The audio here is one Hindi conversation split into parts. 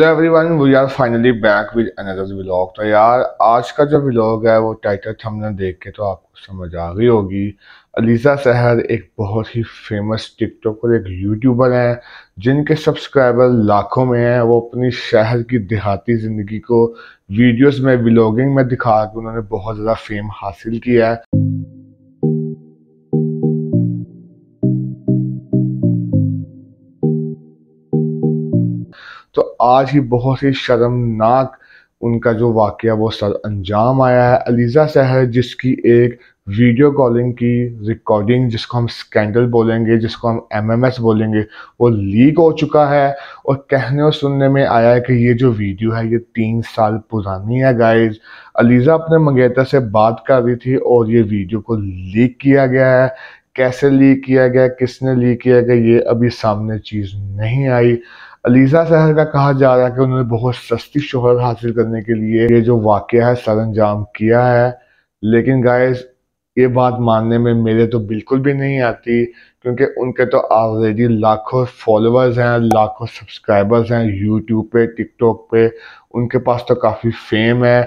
hello everyone we are finally back with another vlog तो यार आज का जो व्लॉग है वो टाइटल हमने देख के तो आपको समझ आ गई होगी अलीसा सहर एक बहुत ही फेमस टिकटॉक और एक यूट्यूबर हैं जिनके सब्सक्राइबर लाखों में हैं वो अपनी शहर की देहाती ज़िंदगी को वीडियोस में व्लॉगिंग में दिखा के उन्होंने बहुत ज़्यादा फेम हासिल किया है तो आज ही बहुत ही शर्मनाक उनका जो वाक़ वो सर अंजाम आया है अलीज़ा सहर जिसकी एक वीडियो कॉलिंग की रिकॉर्डिंग जिसको हम स्कैंडल बोलेंगे जिसको हम एमएमएस बोलेंगे वो लीक हो चुका है और कहने और सुनने में आया है कि ये जो वीडियो है ये तीन साल पुरानी है गाइस अलीज़ा अपने मंगेतर से बात कर रही थी और ये वीडियो को लीक किया गया है कैसे लीक किया गया किसने लीक किया गया ये अभी सामने चीज़ नहीं आई अलीजा सहर का कहा जा रहा है कि उन्होंने बहुत सस्ती शोहर हासिल करने के लिए ये जो वाक्य है सर अंजाम किया है लेकिन गाय ये बात मानने में मेरे तो बिल्कुल भी नहीं आती क्योंकि उनके तो ऑलरेडी लाखों फॉलोअर्स हैं लाखों सब्सक्राइबर्स हैं यूट्यूब पे टिकटॉक पे उनके पास तो काफ़ी फेम है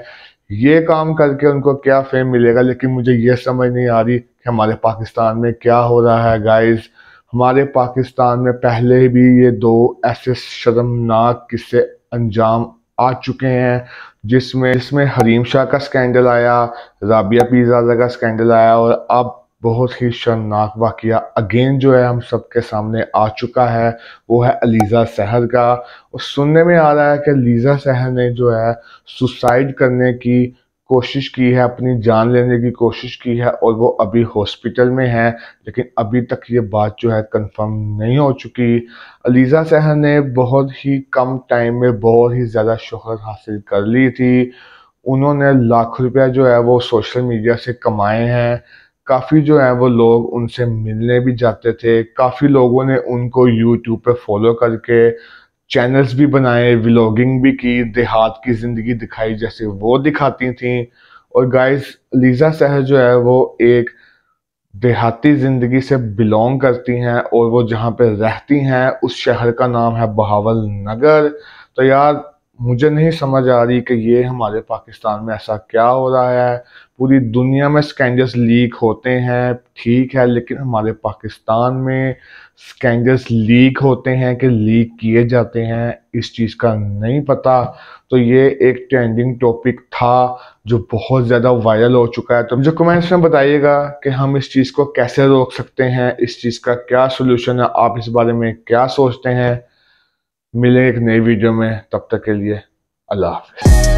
ये काम करके उनको क्या फेम मिलेगा लेकिन मुझे ये समझ नहीं आ रही कि हमारे पाकिस्तान में क्या हो रहा है गाइस हमारे पाकिस्तान में पहले भी ये दो ऐसे शर्मनाक किस्से अंजाम आ चुके हैं जिसमें इसमें हरीम शाह का स्कैंडल आया राबिया पीजा का स्कैंडल आया और अब बहुत ही शर्मनाक वाक्य अगेन जो है हम सबके सामने आ चुका है वो है अलीज़ा सहर का और सुनने में आ रहा है कि अलीज़ा सहर ने जो है सुसाइड करने की कोशिश की है अपनी जान लेने की कोशिश की है और वो अभी हॉस्पिटल में है लेकिन अभी तक ये बात जो है कंफर्म नहीं हो चुकी अलीज़ा सहर ने बहुत ही कम टाइम में बहुत ही ज़्यादा शोहरत हासिल कर ली थी उन्होंने लाख रुपया जो है वो सोशल मीडिया से कमाए हैं काफ़ी जो है वो लोग उनसे मिलने भी जाते थे काफ़ी लोगों ने उनको यूट्यूब पे फॉलो करके चैनल्स भी बनाए व्लॉगिंग भी की देहात की ज़िंदगी दिखाई जैसे वो दिखाती थी और गाइस लीज़ा सह जो है वो एक देहाती ज़िंदगी से बिलोंग करती हैं और वो जहाँ पे रहती हैं उस शहर का नाम है बहावल नगर तो यार मुझे नहीं समझ आ रही कि ये हमारे पाकिस्तान में ऐसा क्या हो रहा है पूरी दुनिया में स्कैंडल्स लीक होते हैं ठीक है लेकिन हमारे पाकिस्तान में स्कैंडल्स लीक होते हैं कि लीक किए जाते हैं इस चीज़ का नहीं पता तो ये एक ट्रेंडिंग टॉपिक था जो बहुत ज़्यादा वायरल हो चुका है तो मुझे कमेंट्स में बताइएगा कि हम इस चीज़ को कैसे रोक सकते हैं इस चीज़ का क्या सोल्यूशन है आप इस बारे में क्या सोचते हैं मिलेंगे एक नई वीडियो में तब तक के लिए अल्लाह हाफिज़